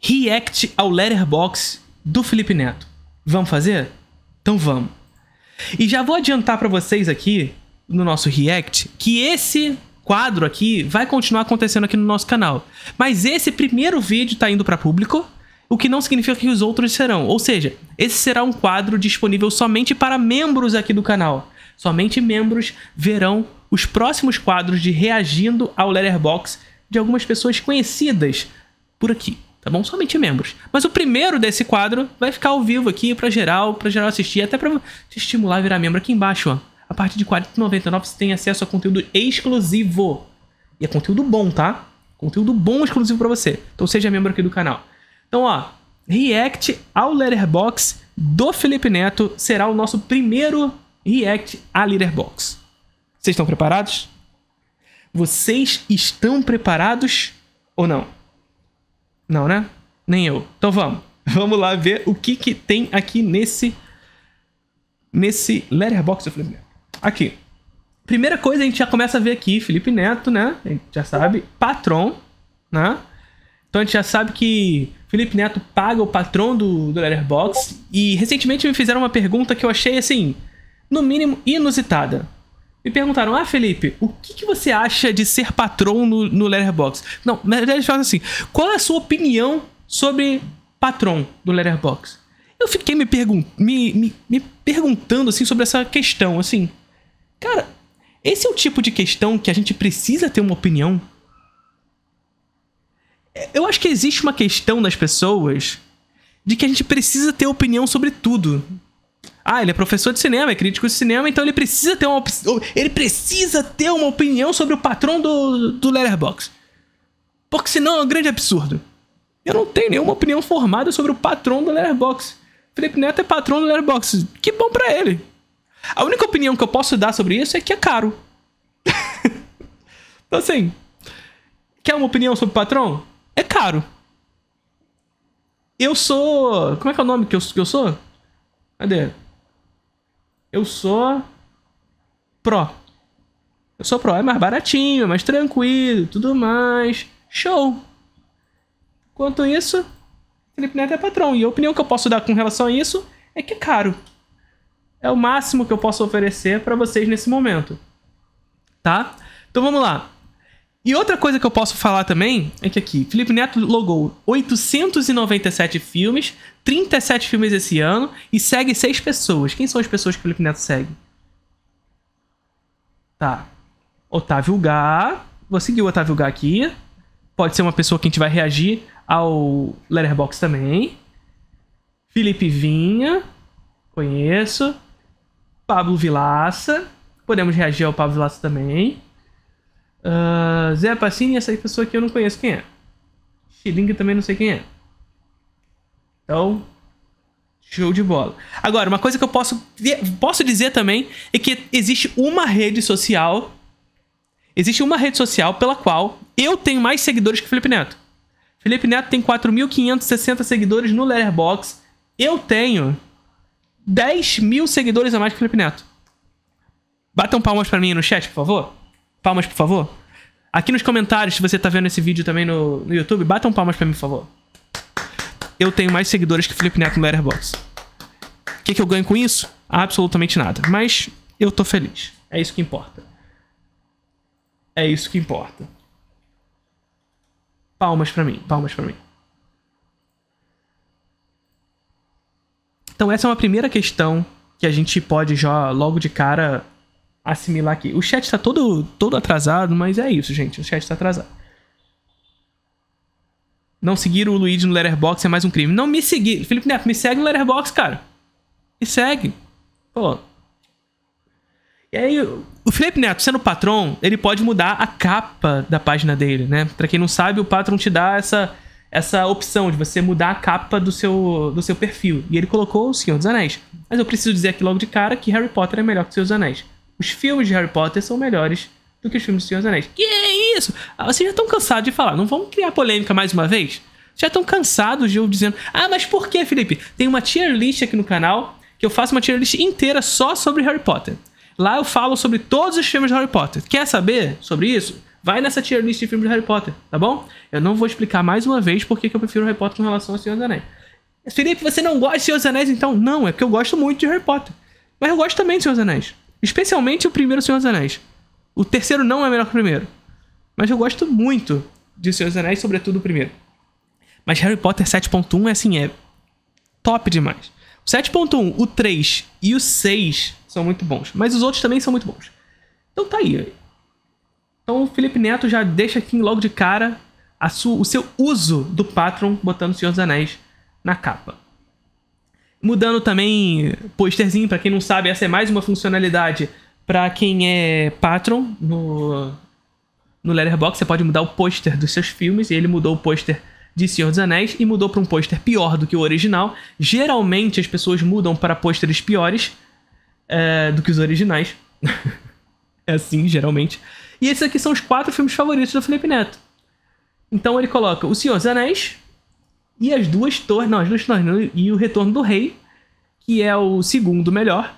react ao Letterbox do Felipe Neto. Vamos fazer? Então vamos. E já vou adiantar para vocês aqui no nosso react que esse quadro aqui vai continuar acontecendo aqui no nosso canal. Mas esse primeiro vídeo tá indo para público, o que não significa que os outros serão. Ou seja, esse será um quadro disponível somente para membros aqui do canal. Somente membros verão os próximos quadros de reagindo ao Letterbox de algumas pessoas conhecidas por aqui tá bom? Somente membros. Mas o primeiro desse quadro vai ficar ao vivo aqui para geral, para geral assistir, até para te estimular a virar membro aqui embaixo, ó. A partir de R$ 4,99 você tem acesso a conteúdo exclusivo. E é conteúdo bom, tá? Conteúdo bom exclusivo para você. Então seja membro aqui do canal. Então, ó, React ao Letterbox do Felipe Neto será o nosso primeiro React a Letterbox. Vocês estão preparados? Vocês estão preparados ou não? Não, né? Nem eu. Então vamos. Vamos lá ver o que, que tem aqui nesse. Nesse Letterboxd do Felipe Neto. Aqui. Primeira coisa, a gente já começa a ver aqui Felipe Neto, né? A gente já sabe. Patron, né? Então a gente já sabe que Felipe Neto paga o patrão do, do Letterboxd. E recentemente me fizeram uma pergunta que eu achei, assim, no mínimo inusitada. Me perguntaram, ah, Felipe, o que, que você acha de ser patrão no, no Letterboxd? Não, na verdade, eles falam assim, qual é a sua opinião sobre patrão do Letterboxd? Eu fiquei me, pergun me, me, me perguntando, assim, sobre essa questão, assim. Cara, esse é o tipo de questão que a gente precisa ter uma opinião? É, eu acho que existe uma questão das pessoas de que a gente precisa ter opinião sobre tudo. Ah, ele é professor de cinema, é crítico de cinema, então ele precisa ter uma ele precisa ter uma opinião sobre o patrão do do Letterbox. Porque senão é um grande absurdo. Eu não tenho nenhuma opinião formada sobre o patrão do Letterbox. Felipe Neto é patrão do Letterbox. Que bom para ele. A única opinião que eu posso dar sobre isso é que é caro. então assim, quer uma opinião sobre o patrão? É caro. Eu sou. Como é que é o nome que eu, que eu sou? Cadê? eu sou pró. Eu sou pró, é mais baratinho, é mais tranquilo, tudo mais. Show! Enquanto isso, Felipe Neto é patrão. E a opinião que eu posso dar com relação a isso é que é caro. É o máximo que eu posso oferecer para vocês nesse momento. Tá? Então vamos lá. E outra coisa que eu posso falar também é que aqui, Felipe Neto logou 897 filmes, 37 filmes esse ano e segue 6 pessoas. Quem são as pessoas que o Felipe Neto segue? Tá. Otávio Gá. Vou seguir o Otávio Gá aqui. Pode ser uma pessoa que a gente vai reagir ao Letterbox também. Felipe Vinha. Conheço. Pablo Vilaça. Podemos reagir ao Pablo Vilaça também. Uh, Zé Passini, essa pessoa aqui eu não conheço quem é. Xilingue também não sei quem é. Então, show de bola. Agora, uma coisa que eu posso, posso dizer também é que existe uma rede social. Existe uma rede social pela qual eu tenho mais seguidores que o Felipe Neto. Felipe Neto tem 4.560 seguidores no Letterboxd. Eu tenho 10 mil seguidores a mais que o Felipe Neto. Batam palmas para mim no chat, por favor. Palmas, por favor. Aqui nos comentários, se você tá vendo esse vídeo também no, no YouTube, batam palmas pra mim, por favor. Eu tenho mais seguidores que Felipe Neto no Letterboxd. O que, que eu ganho com isso? Absolutamente nada. Mas eu tô feliz. É isso que importa. É isso que importa. Palmas para mim, palmas para mim. Então essa é uma primeira questão que a gente pode já logo de cara assimilar aqui. O chat tá todo, todo atrasado, mas é isso, gente. O chat tá atrasado. Não seguir o Luigi no Letterboxd é mais um crime. Não me seguir. Felipe Neto, me segue no Letterboxd, cara. Me segue. Pô. E aí, o Felipe Neto, sendo patrão, ele pode mudar a capa da página dele, né? Pra quem não sabe, o patrão te dá essa, essa opção de você mudar a capa do seu, do seu perfil. E ele colocou o Senhor dos Anéis. Mas eu preciso dizer aqui logo de cara que Harry Potter é melhor que o Senhor dos Anéis. Os filmes de Harry Potter são melhores do que os filmes do Senhor dos Anéis. Que é isso? Ah, vocês já estão cansados de falar. Não vamos criar polêmica mais uma vez? Já estão cansados de eu dizendo. Ah, mas por que, Felipe? Tem uma tier list aqui no canal que eu faço uma tier list inteira só sobre Harry Potter. Lá eu falo sobre todos os filmes de Harry Potter. Quer saber sobre isso? Vai nessa tier list de filmes de Harry Potter, tá bom? Eu não vou explicar mais uma vez por que eu prefiro Harry Potter com relação ao Senhor dos Anéis. Felipe, você não gosta de Senhor dos Anéis, então? Não, é porque eu gosto muito de Harry Potter. Mas eu gosto também de Senhor dos Anéis. Especialmente o primeiro Senhor dos Anéis. O terceiro não é melhor que o primeiro. Mas eu gosto muito de Senhor dos Anéis, sobretudo o primeiro. Mas Harry Potter 7.1 é assim, é top demais. O 7.1, o 3 e o 6 são muito bons. Mas os outros também são muito bons. Então tá aí. Então o Felipe Neto já deixa aqui logo de cara sua, o seu uso do Patron botando Senhor dos Anéis na capa. Mudando também posterzinho, para quem não sabe, essa é mais uma funcionalidade para quem é patron no, no Letterboxd. Você pode mudar o pôster dos seus filmes, e ele mudou o pôster de Senhor dos Anéis e mudou para um pôster pior do que o original. Geralmente as pessoas mudam para pôsteres piores é, do que os originais. é assim, geralmente. E esses aqui são os quatro filmes favoritos do Felipe Neto. Então ele coloca O Senhor dos Anéis, e as duas torres, não, as duas torres e o Retorno do Rei, que é o segundo melhor.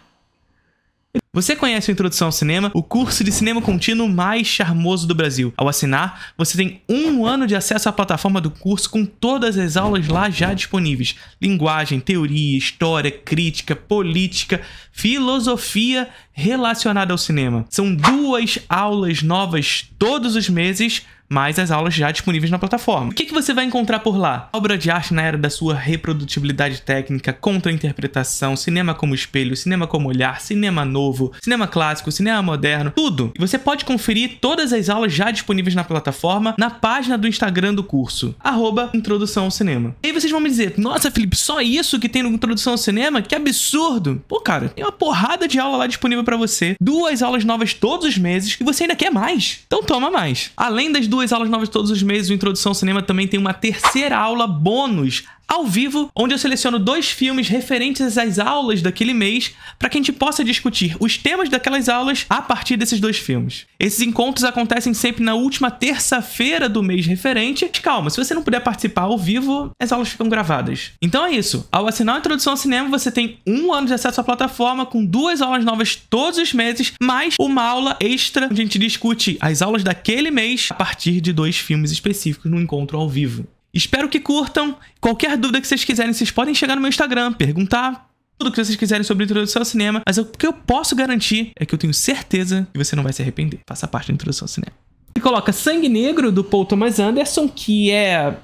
Você conhece o Introdução ao Cinema, o curso de cinema contínuo mais charmoso do Brasil. Ao assinar, você tem um ano de acesso à plataforma do curso com todas as aulas lá já disponíveis: linguagem, teoria, história, crítica, política, filosofia relacionada ao cinema. São duas aulas novas todos os meses mas as aulas já disponíveis na plataforma. O que, que você vai encontrar por lá? obra de arte na era da sua reprodutibilidade técnica, contra-interpretação, cinema como espelho, cinema como olhar, cinema novo, cinema clássico, cinema moderno, tudo. E você pode conferir todas as aulas já disponíveis na plataforma na página do Instagram do curso, arroba Introdução ao Cinema. E aí vocês vão me dizer, nossa, Felipe, só isso que tem no Introdução ao Cinema? Que absurdo! Pô, cara, tem uma porrada de aula lá disponível para você, duas aulas novas todos os meses, e você ainda quer mais? Então toma mais. Além das duas duas aulas novas todos os meses. O Introdução ao Cinema também tem uma terceira aula bônus ao vivo, onde eu seleciono dois filmes referentes às aulas daquele mês para que a gente possa discutir os temas daquelas aulas a partir desses dois filmes. Esses encontros acontecem sempre na última terça-feira do mês referente. Mas calma, se você não puder participar ao vivo, as aulas ficam gravadas. Então é isso. Ao assinar a Introdução ao Cinema, você tem um ano de acesso à plataforma com duas aulas novas todos os meses, mais uma aula extra onde a gente discute as aulas daquele mês a partir de dois filmes específicos no encontro ao vivo. Espero que curtam. Qualquer dúvida que vocês quiserem, vocês podem chegar no meu Instagram, perguntar tudo que vocês quiserem sobre introdução ao cinema. Mas o que eu posso garantir é que eu tenho certeza que você não vai se arrepender. Faça parte da introdução ao cinema. E coloca Sangue Negro, do Paul Thomas Anderson, que é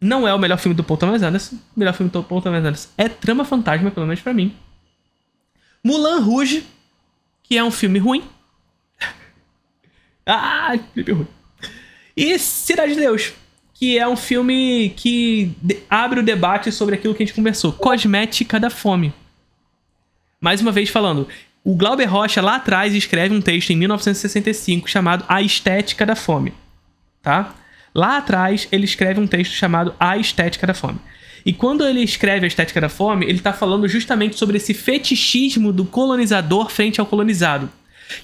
não é o melhor filme do Paul Thomas Anderson. O melhor filme do Paul Thomas Anderson é Trama Fantasma, pelo menos para mim. Mulan Rouge, que é um filme ruim. ah, filme ruim. E Cidade de Deus, que é um filme que abre o debate sobre aquilo que a gente conversou, cosmética da fome. Mais uma vez falando, o Glauber Rocha lá atrás escreve um texto em 1965 chamado A Estética da Fome, tá? Lá atrás ele escreve um texto chamado A Estética da Fome. E quando ele escreve A Estética da Fome, ele está falando justamente sobre esse fetichismo do colonizador frente ao colonizado,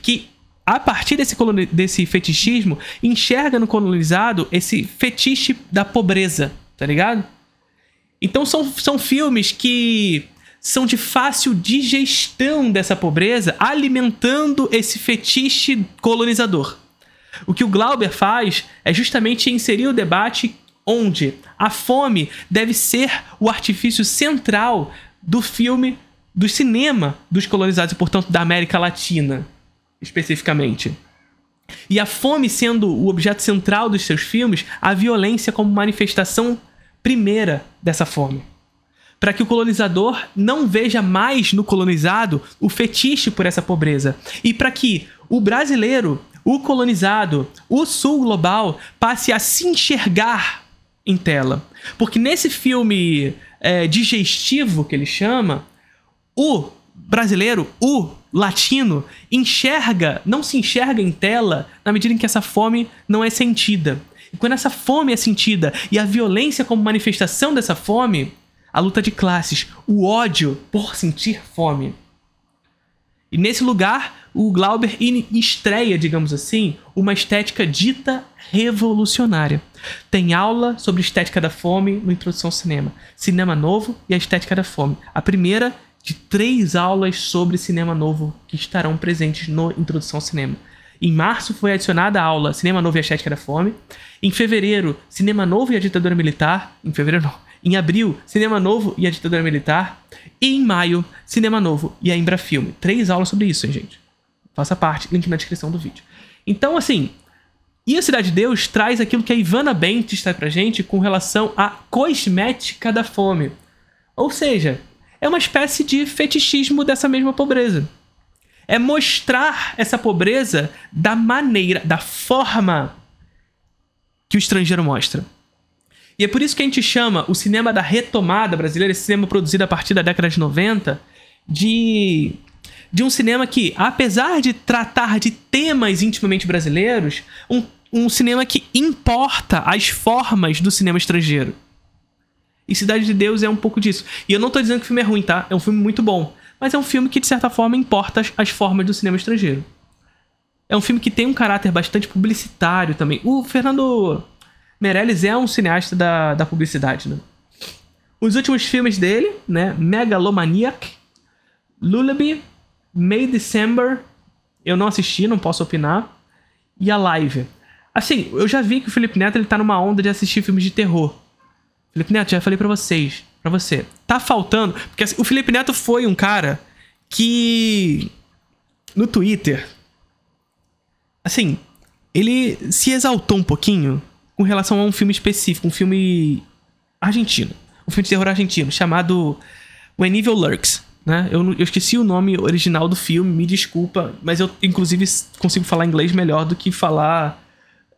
que a partir desse, desse fetichismo, enxerga no colonizado esse fetiche da pobreza, tá ligado? Então são, são filmes que são de fácil digestão dessa pobreza, alimentando esse fetiche colonizador. O que o Glauber faz é justamente inserir o debate onde a fome deve ser o artifício central do filme, do cinema dos colonizados e, portanto, da América Latina especificamente. E a fome sendo o objeto central dos seus filmes, a violência como manifestação primeira dessa fome. Para que o colonizador não veja mais no colonizado o fetiche por essa pobreza. E para que o brasileiro, o colonizado, o sul global passe a se enxergar em tela. Porque nesse filme é, digestivo que ele chama, o brasileiro, o latino enxerga, não se enxerga em tela na medida em que essa fome não é sentida. E quando essa fome é sentida e a violência como manifestação dessa fome, a luta de classes, o ódio por sentir fome. E nesse lugar, o Glauber estreia, digamos assim, uma estética dita revolucionária. Tem aula sobre estética da fome no Introdução ao Cinema. Cinema Novo e a Estética da Fome. A primeira de três aulas sobre cinema novo que estarão presentes no Introdução ao Cinema. Em março foi adicionada a aula Cinema Novo e a Estética da Fome. Em fevereiro, Cinema Novo e a Ditadura Militar. Em fevereiro não. Em abril, Cinema Novo e a Ditadura Militar. E em maio, Cinema Novo e a Embrafilme. Três aulas sobre isso, hein, gente? Faça parte, link na descrição do vídeo. Então, assim, e a Cidade de Deus traz aquilo que a Ivana Bentes traz pra gente com relação à cosmética da fome. Ou seja, é uma espécie de fetichismo dessa mesma pobreza. É mostrar essa pobreza da maneira, da forma que o estrangeiro mostra. E é por isso que a gente chama o cinema da retomada brasileira, esse cinema produzido a partir da década de 90, de, de um cinema que, apesar de tratar de temas intimamente brasileiros, um, um cinema que importa as formas do cinema estrangeiro. E Cidade de Deus é um pouco disso. E eu não tô dizendo que o filme é ruim, tá? É um filme muito bom. Mas é um filme que, de certa forma, importa as, as formas do cinema estrangeiro. É um filme que tem um caráter bastante publicitário também. O Fernando Meirelles é um cineasta da, da publicidade, né? Os últimos filmes dele, né? Megalomaniac, Lullaby, May December, eu não assisti, não posso opinar, e a Live. Assim, eu já vi que o Felipe Neto ele tá numa onda de assistir filmes de terror. Felipe Neto, já falei para vocês, para você. Tá faltando. Porque assim, o Felipe Neto foi um cara que. No Twitter. Assim. Ele se exaltou um pouquinho com relação a um filme específico, um filme argentino. Um filme de terror argentino, chamado When Evil Lurks. Né? Eu, eu esqueci o nome original do filme, me desculpa, mas eu, inclusive, consigo falar inglês melhor do que falar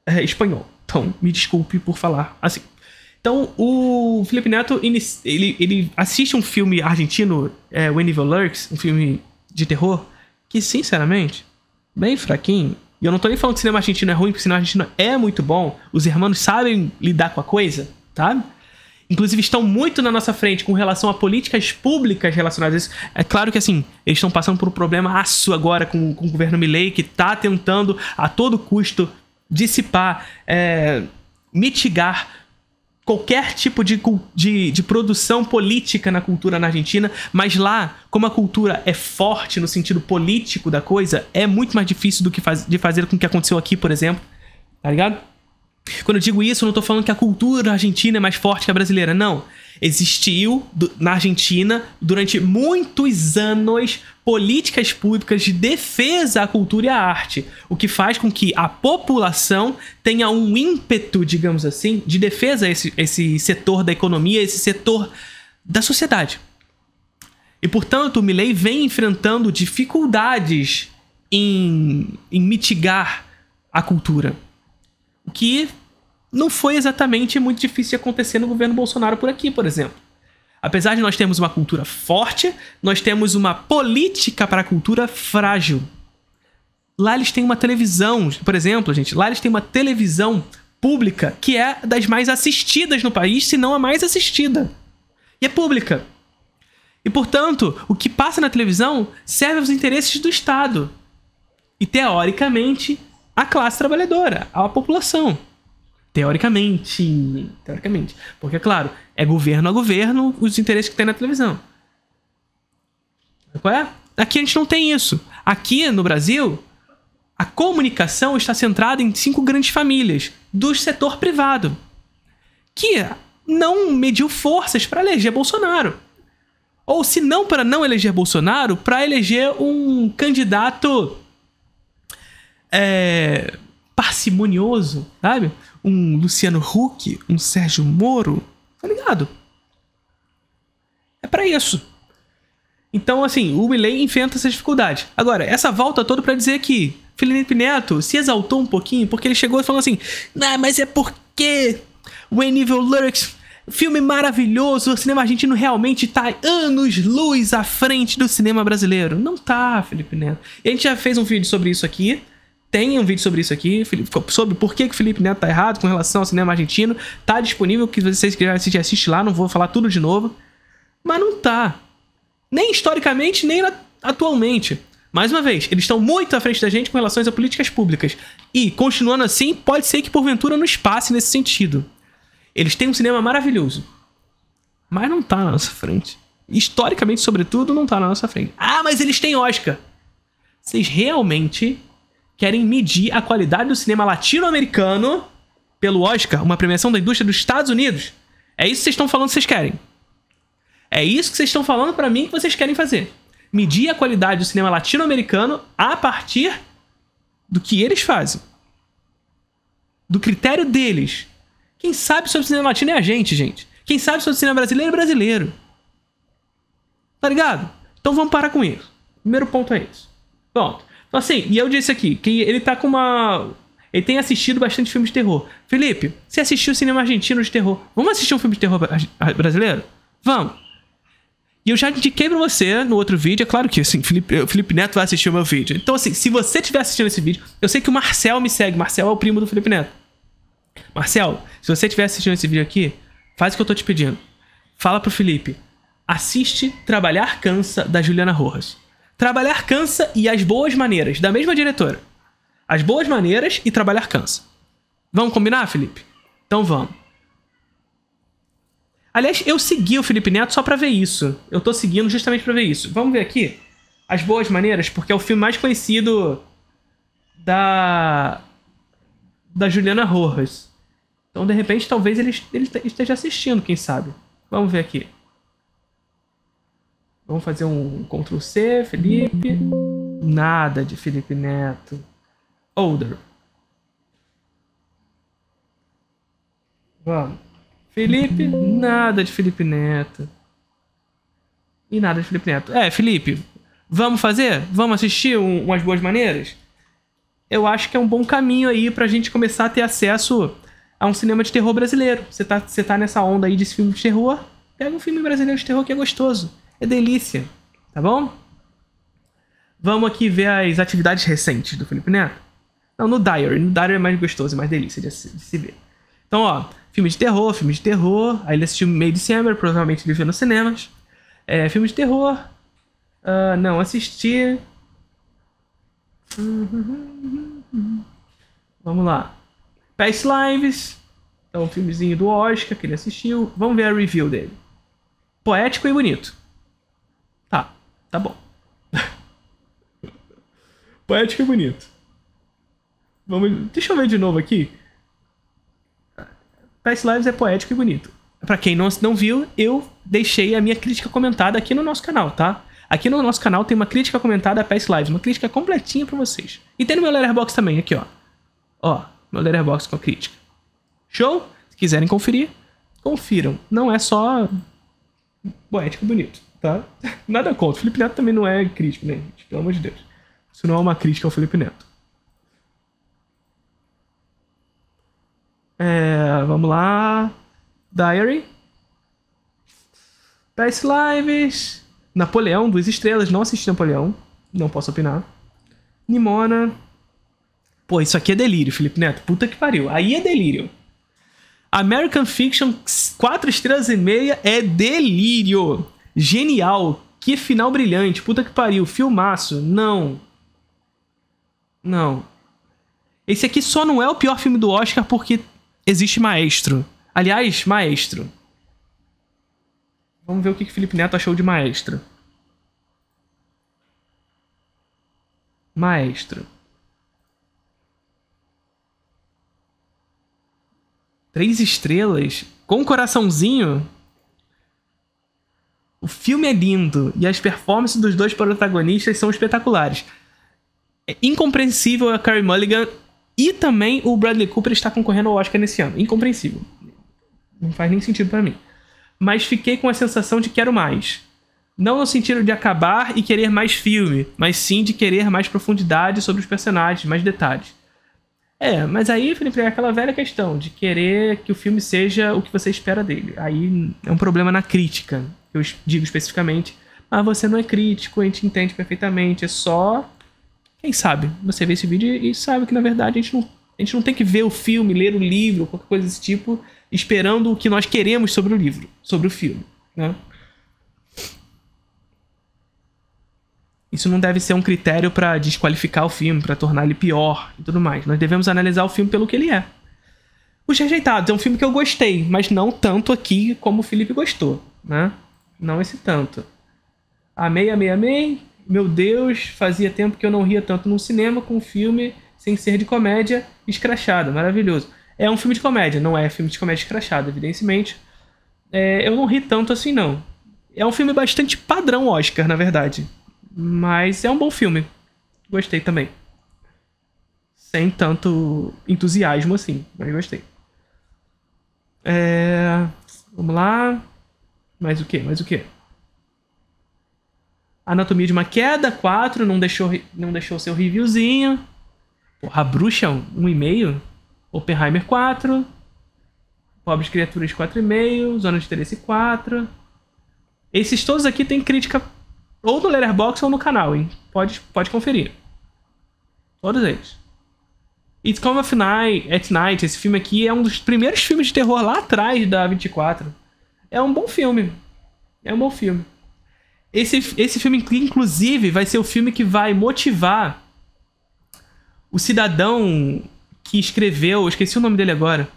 é, espanhol. Então, me desculpe por falar assim. Então, o Felipe Neto, ele, ele assiste um filme argentino, é, When Evil Lurks, um filme de terror, que, sinceramente, bem fraquinho. E eu não tô nem falando que cinema argentino é ruim, porque cinema argentino é muito bom. Os irmãos sabem lidar com a coisa, sabe? Tá? Inclusive, estão muito na nossa frente com relação a políticas públicas relacionadas a isso. É claro que, assim, eles estão passando por um problema aço agora com, com o governo Milley, que tá tentando, a todo custo, dissipar, é, mitigar qualquer tipo de, de, de, produção política na cultura na Argentina, mas lá, como a cultura é forte no sentido político da coisa, é muito mais difícil do que faz, de fazer com o que aconteceu aqui, por exemplo. Tá ligado? Quando eu digo isso, eu não tô falando que a cultura argentina é mais forte que a brasileira, não. Existiu na Argentina, durante muitos anos, políticas públicas de defesa à cultura e à arte, o que faz com que a população tenha um ímpeto, digamos assim, de defesa a esse, esse setor da economia, esse setor da sociedade. E, portanto, o Milley vem enfrentando dificuldades em, em mitigar a cultura, o que não foi exatamente muito difícil acontecer no governo Bolsonaro por aqui, por exemplo. Apesar de nós termos uma cultura forte, nós temos uma política para a cultura frágil. Lá eles têm uma televisão, por exemplo, gente, lá eles têm uma televisão pública que é das mais assistidas no país, se não a mais assistida. E é pública. E, portanto, o que passa na televisão serve aos interesses do Estado. E, teoricamente, à classe trabalhadora, à população. Teoricamente. Teoricamente. Porque, claro, é governo a governo os interesses que tem na televisão. Qual é? Aqui a gente não tem isso. Aqui no Brasil, a comunicação está centrada em cinco grandes famílias do setor privado que não mediu forças para eleger Bolsonaro. Ou se não para não eleger Bolsonaro, para eleger um candidato é, parcimonioso, sabe? um Luciano Huck, um Sérgio Moro, tá ligado? É para isso. Então, assim, o Milley enfrenta essa dificuldade. Agora, essa volta toda para dizer que Felipe Neto se exaltou um pouquinho, porque ele chegou e falou assim: não, mas é porque o N-Evil Lyrics, filme maravilhoso, o cinema argentino realmente tá anos luz à frente do cinema brasileiro. Não tá, Felipe Neto. E a gente já fez um vídeo sobre isso aqui. Tem um vídeo sobre isso aqui, sobre por que o Felipe Neto tá errado com relação ao cinema argentino. Tá disponível, que vocês quiserem assistir, assiste lá, não vou falar tudo de novo. Mas não tá. Nem historicamente, nem atualmente. Mais uma vez, eles estão muito à frente da gente com relação a políticas públicas. E, continuando assim, pode ser que porventura nos passe nesse sentido. Eles têm um cinema maravilhoso. Mas não tá na nossa frente. Historicamente, sobretudo, não tá na nossa frente. Ah, mas eles têm Oscar! Vocês realmente querem medir a qualidade do cinema latino-americano pelo Oscar, uma premiação da indústria dos Estados Unidos. É isso que vocês estão falando que vocês querem. É isso que vocês estão falando para mim que vocês querem fazer. Medir a qualidade do cinema latino-americano a partir do que eles fazem. Do critério deles. Quem sabe sobre o cinema latino é a gente, gente. Quem sabe sobre o cinema brasileiro é brasileiro. Tá ligado? Então vamos parar com isso. Primeiro ponto é isso. Pronto. Assim, e eu disse aqui que ele tá com uma. Ele tem assistido bastante filmes de terror. Felipe, você assistiu cinema argentino de terror? Vamos assistir um filme de terror brasileiro? Vamos. E eu já indiquei pra você no outro vídeo, é claro que assim, Felipe, o Felipe Neto vai assistir o meu vídeo. Então, assim, se você estiver assistindo esse vídeo, eu sei que o Marcel me segue. Marcel é o primo do Felipe Neto. Marcel, se você estiver assistindo esse vídeo aqui, faz o que eu tô te pedindo. Fala pro Felipe, assiste Trabalhar Cansa, da Juliana Rojas. Trabalhar Cansa e As Boas Maneiras, da mesma diretora. As Boas Maneiras e Trabalhar Cansa. Vamos combinar, Felipe? Então vamos. Aliás, eu segui o Felipe Neto só para ver isso. Eu tô seguindo justamente para ver isso. Vamos ver aqui As Boas Maneiras, porque é o filme mais conhecido da da Juliana Rojas. Então, de repente, talvez ele, ele esteja assistindo, quem sabe. Vamos ver aqui. Vamos fazer um Ctrl C, Felipe. Nada de Felipe Neto. Older. Vamos. Felipe, nada de Felipe Neto. E nada de Felipe Neto. É, Felipe, vamos fazer? Vamos assistir um, umas boas maneiras? Eu acho que é um bom caminho aí pra gente começar a ter acesso a um cinema de terror brasileiro. Você tá, você tá nessa onda aí de filme de terror? Pega um filme brasileiro de terror que é gostoso. É delícia, tá bom? Vamos aqui ver as atividades recentes do Felipe Neto. Não, no Diary. No Diary é mais gostoso, e é mais delícia de se, de se ver. Então, ó, filme de terror, filme de terror. Aí ele assistiu May December, provavelmente ele viu nos cinemas. É, filme de terror. Uh, não, assisti. Vamos lá. Past Lives. Então, um filmezinho do Oscar que ele assistiu. Vamos ver a review dele. Poético e bonito. Tá bom. Poético e bonito. Vamos, deixa eu ver de novo aqui. Past Lives é poético e bonito. Para quem não, não viu, eu deixei a minha crítica comentada aqui no nosso canal, tá? Aqui no nosso canal tem uma crítica comentada a Past Lives, uma crítica completinha para vocês. E tem no meu Letterboxd também, aqui, ó. Ó, meu Letterboxd com a crítica. Show? Se quiserem conferir, confiram. Não é só poético e bonito tá? Nada contra. O Felipe Neto também não é crítico, né, gente? Pelo amor de Deus. Isso não é uma crítica ao Felipe Neto. É, vamos lá. Diary. Best Lives. Napoleão, duas estrelas. Não assisti Napoleão. Não posso opinar. Nimona. Pô, isso aqui é delírio, Felipe Neto. Puta que pariu. Aí é delírio. American Fiction, quatro estrelas e meia é delírio. Genial. Que final brilhante. Puta que pariu. Filmaço. Não. Não. Esse aqui só não é o pior filme do Oscar porque existe Maestro. Aliás, Maestro. Vamos ver o que, que Felipe Neto achou de Maestro. Maestro. 3 estrelas? Com um coraçãozinho? O filme é lindo e as performances dos dois protagonistas são espetaculares. É incompreensível a Carrie Mulligan e também o Bradley Cooper está concorrendo ao Oscar nesse ano. Incompreensível. Não faz nem sentido para mim. Mas fiquei com a sensação de quero mais. Não no sentido de acabar e querer mais filme, mas sim de querer mais profundidade sobre os personagens, mais detalhes. É, mas aí, Felipe, é aquela velha questão de querer que o filme seja o que você espera dele. Aí é um problema na crítica eu digo especificamente, mas ah, você não é crítico, a gente entende perfeitamente, é só. Quem sabe? Você vê esse vídeo e sabe que na verdade a gente não, a gente não tem que ver o filme, ler o livro, qualquer coisa desse tipo, esperando o que nós queremos sobre o livro, sobre o filme, né? Isso não deve ser um critério para desqualificar o filme, para tornar ele pior e tudo mais. Nós devemos analisar o filme pelo que ele é. Os Rejeitados é um filme que eu gostei, mas não tanto aqui como o Felipe gostou, né? Não esse tanto. Amei, amei, amei. Meu Deus, fazia tempo que eu não ria tanto num cinema com um filme sem ser de comédia escrachado. Maravilhoso. É um filme de comédia, não é filme de comédia escrachado, evidentemente. É, eu não ri tanto assim, não. É um filme bastante padrão Oscar, na verdade. Mas é um bom filme. Gostei também. Sem tanto entusiasmo assim, mas gostei. É, vamos lá. Mais o quê? Mais o quê? Anatomia de uma queda, 4. Não deixou, não deixou seu reviewzinho. Porra, a bruxa, 1,5. Oppenheimer, 4. Pobres Criaturas, 4,5. Zona de Interesse, 4. Esses todos aqui tem crítica ou no Letterboxd ou no canal, hein? Pode, pode conferir. Todos eles. It's Come of Night, at Night, esse filme aqui é um dos primeiros filmes de terror lá atrás da 24 é um bom filme. É um bom filme. Esse, esse filme, inclusive, vai ser o filme que vai motivar o cidadão que escreveu. Esqueci o nome dele agora.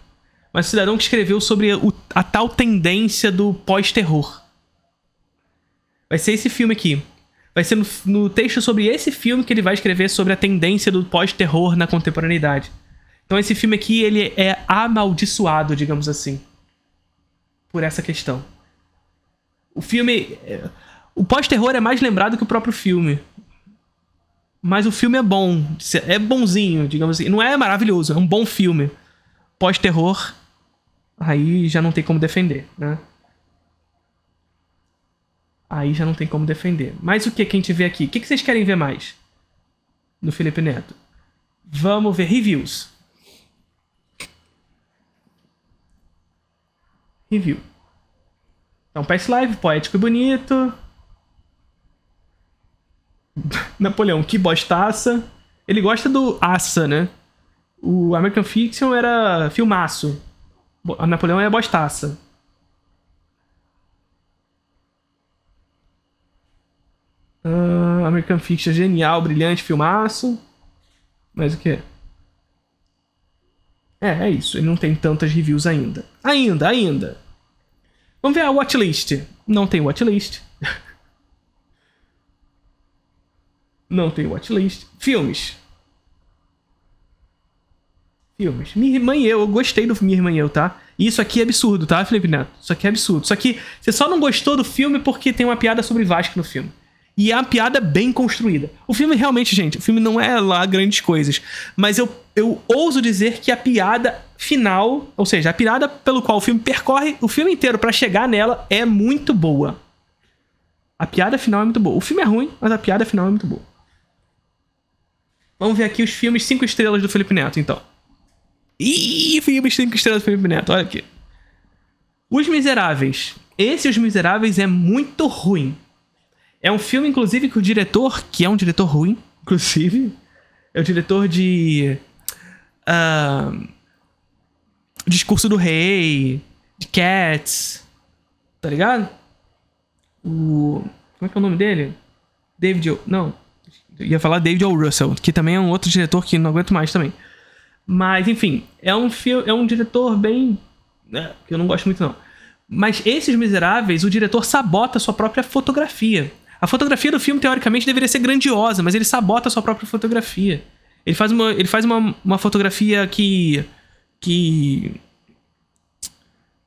Mas o cidadão que escreveu sobre o, a tal tendência do pós-terror. Vai ser esse filme aqui. Vai ser no, no, texto sobre esse filme que ele vai escrever sobre a tendência do pós-terror na contemporaneidade. Então esse filme aqui, ele é amaldiçoado, digamos assim por essa questão. O filme. É, o pós-terror é mais lembrado que o próprio filme. Mas o filme é bom. É bonzinho, digamos assim. Não é maravilhoso, é um bom filme. Pós-terror, aí já não tem como defender, né? Aí já não tem como defender. Mas o que a gente vê aqui? O que vocês querem ver mais? No Felipe Neto. Vamos ver reviews. Review. Então, PS Live, poético e bonito. Napoleão, que bostaça. Ele gosta do assa, né? O American Fiction era filmaço. A Napoleão é bostaça. Uh, American Fiction, genial, brilhante, filmaço. Mas o que é? É, é isso. Ele não tem tantas reviews ainda. Ainda, ainda. Vamos ver a watchlist. Não tem watchlist. não tem watchlist. Filmes. Filmes. Minha Irmã e Eu. Eu gostei do Minha Irmã e Eu, tá? E isso aqui é absurdo, tá, Felipe Neto? Isso aqui é absurdo. Isso aqui... Você só não gostou do filme porque tem uma piada sobre Vasco no filme. E é uma piada bem construída. O filme realmente, gente, o filme não é lá grandes coisas. Mas eu, eu ouso dizer que a piada final, ou seja, a piada pelo qual o filme percorre o filme inteiro para chegar nela é muito boa. A piada final é muito boa. O filme é ruim, mas a piada final é muito boa. Vamos ver aqui os filmes 5 estrelas do Felipe Neto, então. Ih, filmes 5 estrelas do Felipe Neto, olha aqui. Os Miseráveis. Esse Os Miseráveis é muito ruim. É um filme, inclusive, que o diretor, que é um diretor ruim, inclusive, é o diretor de. Uh, Discurso do Rei, de Cats, tá ligado? O. Como é que é o nome dele? David. O, não, ia falar David O. Russell, que também é um outro diretor que não aguento mais também. Mas, enfim, é um, é um diretor bem. Né, que eu não gosto muito, não. Mas esses miseráveis, o diretor sabota a sua própria fotografia. A fotografia do filme, teoricamente, deveria ser grandiosa, mas ele sabota a sua própria fotografia. Ele faz uma, ele faz uma, uma fotografia que. que.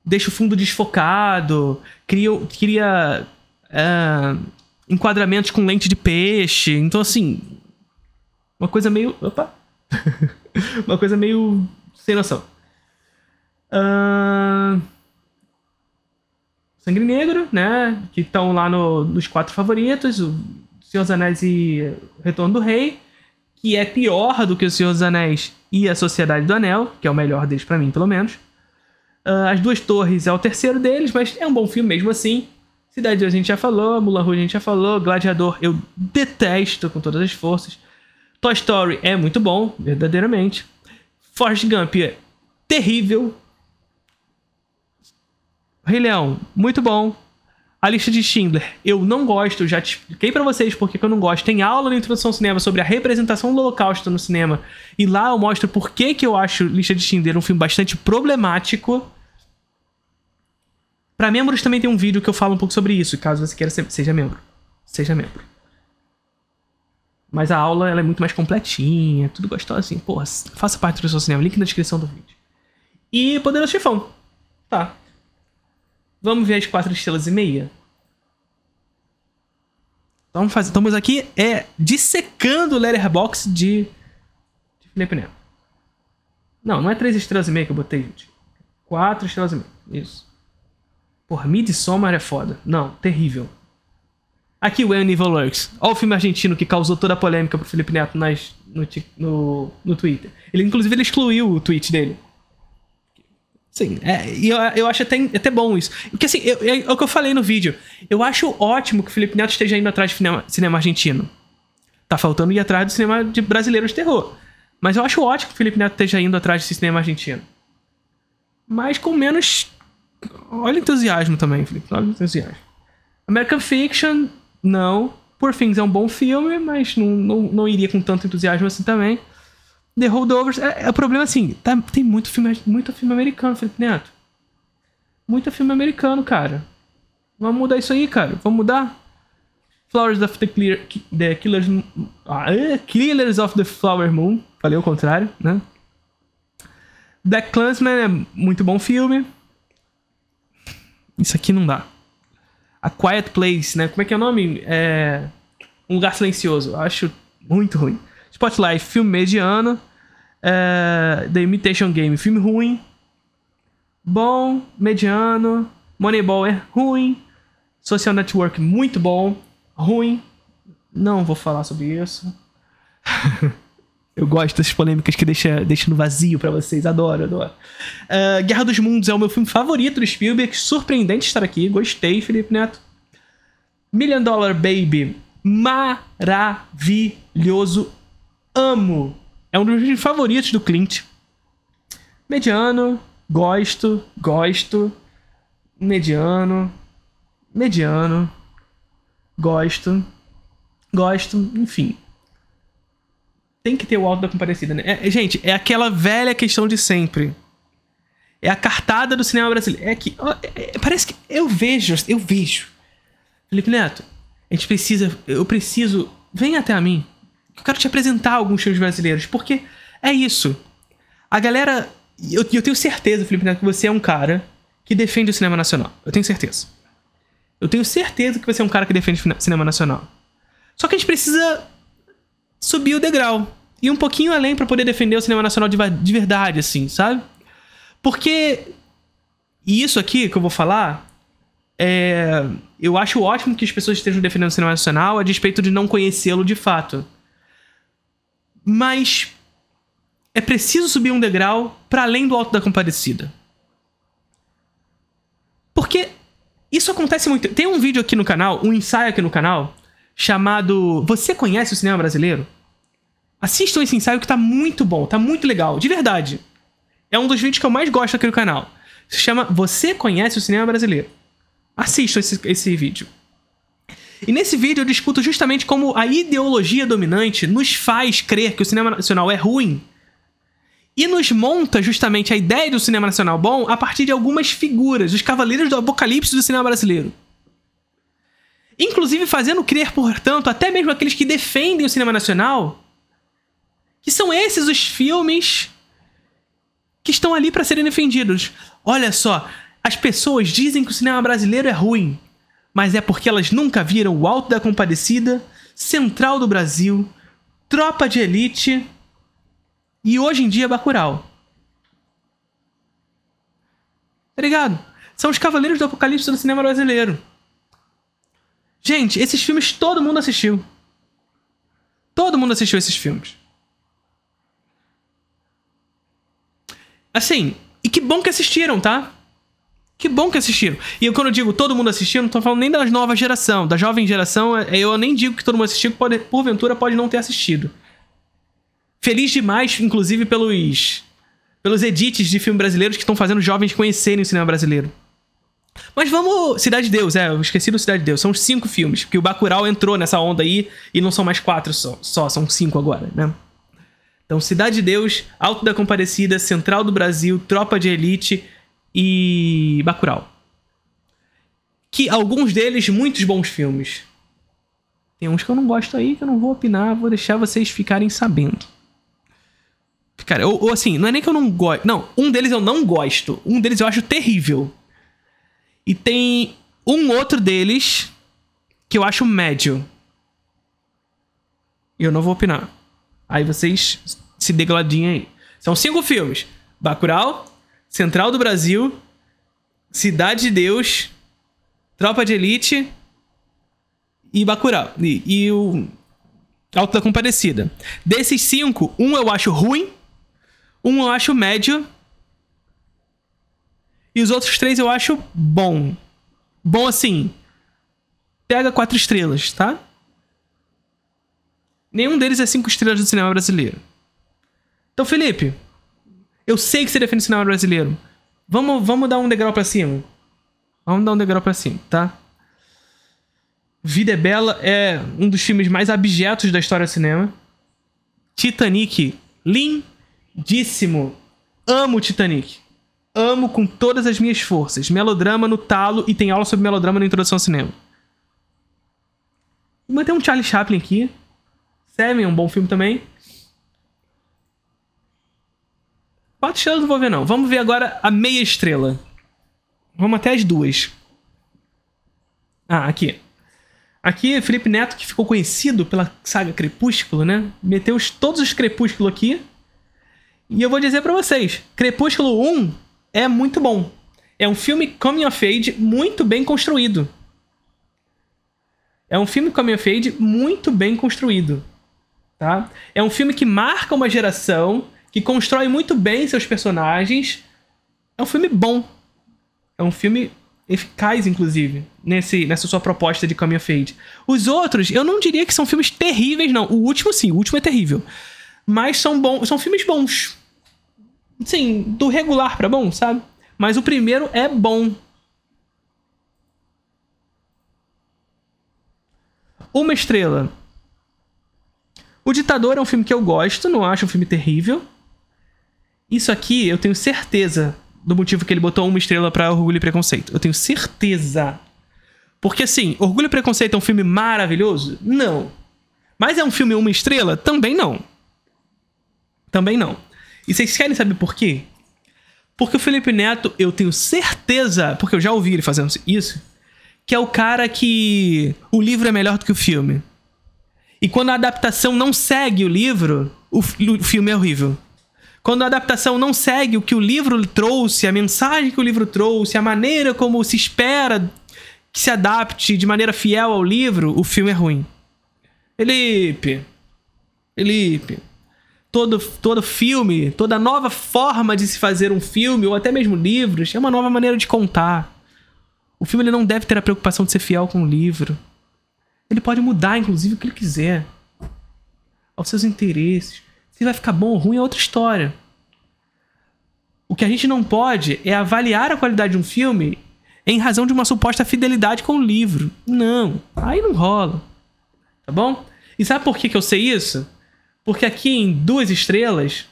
deixa o fundo desfocado, cria. cria uh, enquadramentos com lente de peixe. Então, assim. Uma coisa meio. Opa! uma coisa meio. sem noção. Ahn. Uh... Sangue Negro, né? Que estão lá no, nos quatro favoritos, o Senhor dos Anéis e Retorno do Rei, que é pior do que o Senhor dos Anéis e a Sociedade do Anel, que é o melhor deles para mim, pelo menos. Uh, As Duas Torres é o terceiro deles, mas é um bom filme mesmo assim. Cidade de a gente já falou, Mulan Rouge a gente já falou, Gladiador eu detesto com todas as forças. Toy Story é muito bom, verdadeiramente. Forrest Gump é terrível, Rei Leão, muito bom. A lista de Schindler, eu não gosto, já te expliquei para vocês porque que eu não gosto. Tem aula na Introdução ao Cinema sobre a representação do Holocausto no cinema. E lá eu mostro por que, que eu acho Lista de Schindler um filme bastante problemático. Para membros também tem um vídeo que eu falo um pouco sobre isso, caso você queira ser, seja membro. Seja membro. Mas a aula ela é muito mais completinha, tudo gostoso assim. Porra, faça parte do seu cinema, link na descrição do vídeo. E Poderoso chifão, Tá. Vamos ver as quatro estrelas e meia? Vamos então, fazer. Estamos aqui é dissecando o letterbox de, de Felipe Neto. Não, não é três estrelas e meia que eu botei, gente. Quatro estrelas e meia. Isso. Porra, Midsommar é foda. Não, terrível. Aqui o Annie Lurks. Olha o filme argentino que causou toda a polêmica pro Felipe Neto nas, no, no, no Twitter. Ele, inclusive, ele excluiu o tweet dele. Sim, é, e eu, eu acho até, até bom isso. Porque assim, eu, é, é, o que eu falei no vídeo. Eu acho ótimo que o Felipe Neto esteja indo atrás de cinema, cinema argentino. Tá faltando ir atrás do cinema de brasileiro de terror. Mas eu acho ótimo que o Felipe Neto esteja indo atrás desse cinema argentino. Mas com menos. Olha entusiasmo também, Felipe. Olha entusiasmo. American Fiction, não. Por Things é um bom filme, mas não, não, não iria com tanto entusiasmo assim também. The Holdovers. É, é o problema assim, tá, tem muito filme, muito filme americano, Felipe Neto. Muito filme americano, cara. Vamos mudar isso aí, cara. Vamos mudar. Flowers of the, Clear, the Killers. Uh, Killers of the Flower Moon. Falei o contrário, né? The Clansman é muito bom filme. Isso aqui não dá. A Quiet Place, né? Como é que é o nome? É... Um Lugar Silencioso. acho muito ruim. Spotlight, filme mediano. É, The Imitation Game, filme ruim. Bom, mediano. Moneyball é ruim. Social Network, muito bom. Ruim. Não vou falar sobre isso. Eu gosto dessas polêmicas que deixa, deixa no vazio para vocês. Adoro, adoro. Uh, Guerra dos Mundos é o meu filme favorito do Spielberg. Surpreendente estar aqui. Gostei, Felipe Neto. Million Dollar Baby. Maravilhoso. Amo é um dos meus favoritos do Clint. Mediano, gosto, gosto, mediano, mediano, gosto, gosto, enfim. Tem que ter o alto da comparecida, né? É, gente, é aquela velha questão de sempre. É a cartada do cinema brasileiro. É que. É, é, parece que eu vejo, eu vejo. Felipe Neto, a gente precisa. Eu preciso. Vem até a mim eu quero te apresentar alguns filmes brasileiros, porque é isso. A galera. Eu, eu tenho certeza, Felipe Neto, que você é um cara que defende o cinema nacional. Eu tenho certeza. Eu tenho certeza que você é um cara que defende o cinema nacional. Só que a gente precisa subir o degrau. E um pouquinho além para poder defender o cinema nacional de, de verdade, assim, sabe? Porque. E isso aqui que eu vou falar é, eu acho ótimo que as pessoas estejam defendendo o cinema nacional a despeito de não conhecê-lo de fato mas é preciso subir um degrau para além do alto da comparecida, Porque isso acontece muito. Tem um vídeo aqui no canal, um ensaio aqui no canal, chamado Você conhece o cinema brasileiro? Assistam esse ensaio que tá muito bom, tá muito legal, de verdade. É um dos vídeos que eu mais gosto aqui no canal. Se chama Você conhece o cinema brasileiro? Assistam esse, esse vídeo. E nesse vídeo eu discuto justamente como a ideologia dominante nos faz crer que o cinema nacional é ruim e nos monta justamente a ideia do cinema nacional bom a partir de algumas figuras, os cavaleiros do apocalipse do cinema brasileiro. Inclusive fazendo crer, portanto, até mesmo aqueles que defendem o cinema nacional, que são esses os filmes que estão ali para serem defendidos. Olha só, as pessoas dizem que o cinema brasileiro é ruim mas é porque elas nunca viram o Alto da Compadecida, Central do Brasil, Tropa de Elite e hoje em dia Bacurau. Tá ligado? São os Cavaleiros do Apocalipse do cinema brasileiro. Gente, esses filmes todo mundo assistiu. Todo mundo assistiu esses filmes. Assim, e que bom que assistiram, tá? Que bom que assistiram. E eu, quando eu digo todo mundo assistindo, não tô falando nem da nova geração, da jovem geração. É, é, eu nem digo que todo mundo assistiu, pode, porventura pode não ter assistido. Feliz demais, inclusive, pelos, pelos edits de filme brasileiros que estão fazendo jovens conhecerem o cinema brasileiro. Mas vamos. Cidade de Deus, é, eu esqueci do Cidade de Deus. São cinco filmes, porque o Bacurau entrou nessa onda aí e não são mais quatro só, só são cinco agora, né? Então, Cidade de Deus, Alto da Comparecida, Central do Brasil, Tropa de Elite, e Bacurau. Que alguns deles, muitos bons filmes. Tem uns que eu não gosto aí, que eu não vou opinar, vou deixar vocês ficarem sabendo. Cara, ou, ou assim, não é nem que eu não gosto. Não, um deles eu não gosto. Um deles eu acho terrível. E tem um outro deles que eu acho médio. E eu não vou opinar. Aí vocês se degladinha aí. São cinco filmes: Bacurau, Central do Brasil, Cidade de Deus, Tropa de Elite e Bacurau. E, e o Alto da Comparecida. Desses cinco, um eu acho ruim, um eu acho médio e os outros três eu acho bom. Bom assim, pega quatro estrelas, tá? Nenhum deles é cinco estrelas do cinema brasileiro. Então, Felipe, eu sei que você defende o cinema brasileiro. Vamos, vamos dar um degrau para cima. Vamos dar um degrau para cima, tá? Vida é Bela é um dos filmes mais abjetos da história do cinema. Titanic, lindíssimo. Amo Titanic. Amo com todas as minhas forças. Melodrama no talo e tem aula sobre melodrama na introdução ao cinema. Vou manter um Charlie Chaplin aqui. Seven é um bom filme também. Quatro estrelas não vou ver, não. Vamos ver agora a meia estrela. Vamos até as duas. Ah, aqui. Aqui, é Felipe Neto, que ficou conhecido pela saga Crepúsculo, né? Meteu todos os Crepúsculo aqui. E eu vou dizer para vocês, Crepúsculo 1 é muito bom. É um filme coming of age muito bem construído. É um filme coming of age muito bem construído, tá? É um filme que marca uma geração que constrói muito bem seus personagens. É um filme bom. É um filme eficaz, inclusive, nesse, nessa sua proposta de Coming of Age. Os outros, eu não diria que são filmes terríveis, não. O último, sim, o último é terrível. Mas são bons, são filmes bons. Sim, do regular para bom, sabe? Mas o primeiro é bom. Uma estrela. O Ditador é um filme que eu gosto, não acho um filme terrível. Isso aqui eu tenho certeza do motivo que ele botou uma estrela para Orgulho e Preconceito. Eu tenho certeza. Porque assim, Orgulho e Preconceito é um filme maravilhoso? Não. Mas é um filme uma estrela? Também não. Também não. E vocês querem saber por quê? Porque o Felipe Neto, eu tenho certeza, porque eu já ouvi ele fazendo isso, que é o cara que o livro é melhor do que o filme. E quando a adaptação não segue o livro, o, o filme é horrível. Quando a adaptação não segue o que o livro trouxe, a mensagem que o livro trouxe, a maneira como se espera que se adapte de maneira fiel ao livro, o filme é ruim. Felipe. Felipe. Todo, todo filme, toda nova forma de se fazer um filme, ou até mesmo livros, é uma nova maneira de contar. O filme ele não deve ter a preocupação de ser fiel com o livro. Ele pode mudar, inclusive, o que ele quiser. Aos seus interesses. Se vai ficar bom ou ruim é outra história. O que a gente não pode é avaliar a qualidade de um filme em razão de uma suposta fidelidade com o livro. Não, aí não rola. Tá bom? E sabe por que, que eu sei isso? Porque aqui em duas estrelas.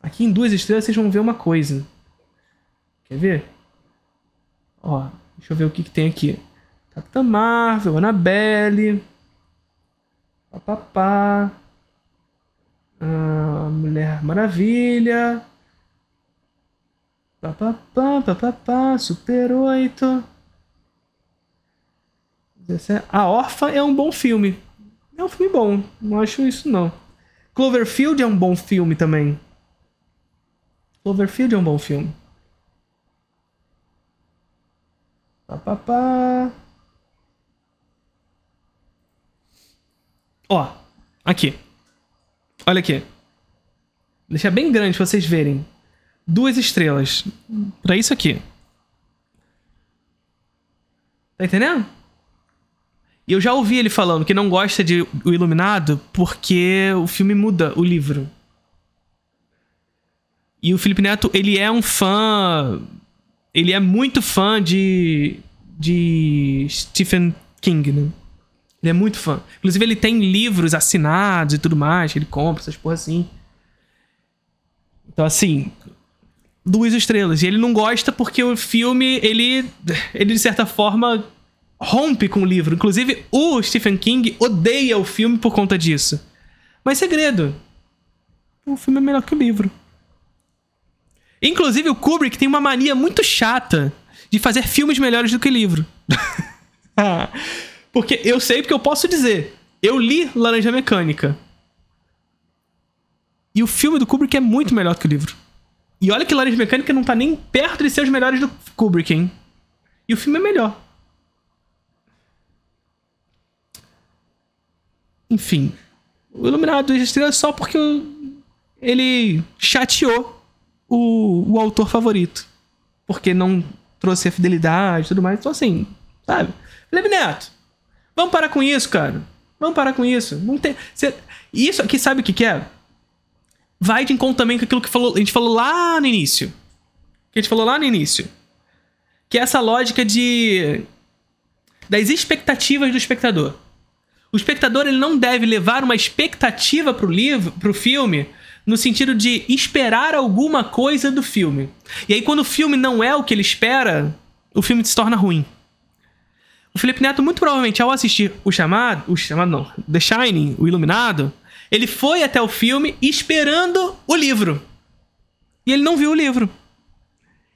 Aqui em duas estrelas vocês vão ver uma coisa. Quer ver? Ó, deixa eu ver o que, que tem aqui. Capitã Marvel, Annabelle. Papapá. Ah, Mulher Maravilha. Pá, pá, pá, pá, pá, pá, Super 8. A Orfa é um bom filme. É um filme bom. Não acho isso, não. Cloverfield é um bom filme também. Cloverfield é um bom filme. Pá, pá, pá. Ó, aqui. Olha aqui. Vou deixar bem grande pra vocês verem. Duas estrelas. Pra isso aqui. Tá entendendo? E eu já ouvi ele falando que não gosta de O Iluminado porque o filme muda o livro. E o Felipe Neto, ele é um fã. Ele é muito fã de. de Stephen King, né? Ele é muito fã. Inclusive, ele tem livros assinados e tudo mais, que ele compra, essas porra assim. Então, assim, duas estrelas. E ele não gosta porque o filme, ele, ele de certa forma, rompe com o livro. Inclusive, o Stephen King odeia o filme por conta disso. Mas é segredo, o filme é melhor que o livro. Inclusive, o Kubrick tem uma mania muito chata de fazer filmes melhores do que livro. Porque eu sei porque eu posso dizer. Eu li Laranja Mecânica. E o filme do Kubrick é muito melhor que o livro. E olha que Laranja Mecânica não tá nem perto de ser os melhores do Kubrick, hein? E o filme é melhor. Enfim. O Iluminado das Estrelas só porque ele chateou o, o autor favorito. Porque não trouxe a fidelidade e tudo mais. Então, assim, sabe? Felipe Neto, Vamos parar com isso, cara. Vamos parar com isso. Não tem. Cê... Isso aqui, sabe o que, que é? Vai de encontro também com aquilo que falou, a gente falou lá no início. Que a gente falou lá no início. Que é essa lógica de. das expectativas do espectador. O espectador ele não deve levar uma expectativa pro livro, pro filme, no sentido de esperar alguma coisa do filme. E aí, quando o filme não é o que ele espera, o filme se torna ruim. O Felipe Neto, muito provavelmente, ao assistir o chamado. O chamado não. The Shining, o Iluminado. Ele foi até o filme esperando o livro. E ele não viu o livro.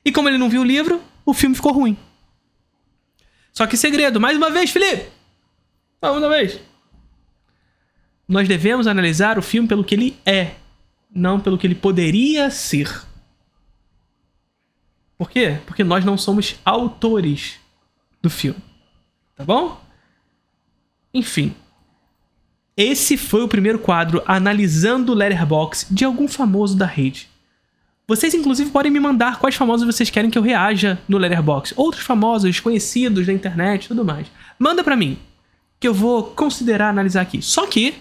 E como ele não viu o livro, o filme ficou ruim. Só que segredo, mais uma vez, Felipe! Mais uma vez. Nós devemos analisar o filme pelo que ele é, não pelo que ele poderia ser. Por quê? Porque nós não somos autores do filme. Tá bom? Enfim. Esse foi o primeiro quadro analisando o Letterbox de algum famoso da rede. Vocês, inclusive, podem me mandar quais famosos vocês querem que eu reaja no Letterbox. Outros famosos, conhecidos da internet tudo mais. Manda para mim, que eu vou considerar analisar aqui. Só que,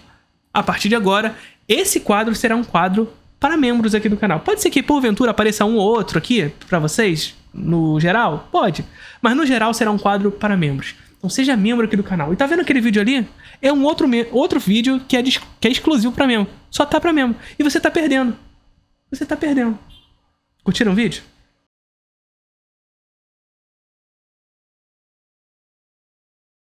a partir de agora, esse quadro será um quadro para membros aqui do canal. Pode ser que, porventura, apareça um ou outro aqui para vocês, no geral? Pode. Mas, no geral, será um quadro para membros. Então seja membro aqui do canal. E tá vendo aquele vídeo ali? É um outro, outro vídeo que é, que é exclusivo pra membro. Só tá pra membro. E você tá perdendo. Você tá perdendo. Curtiram o vídeo?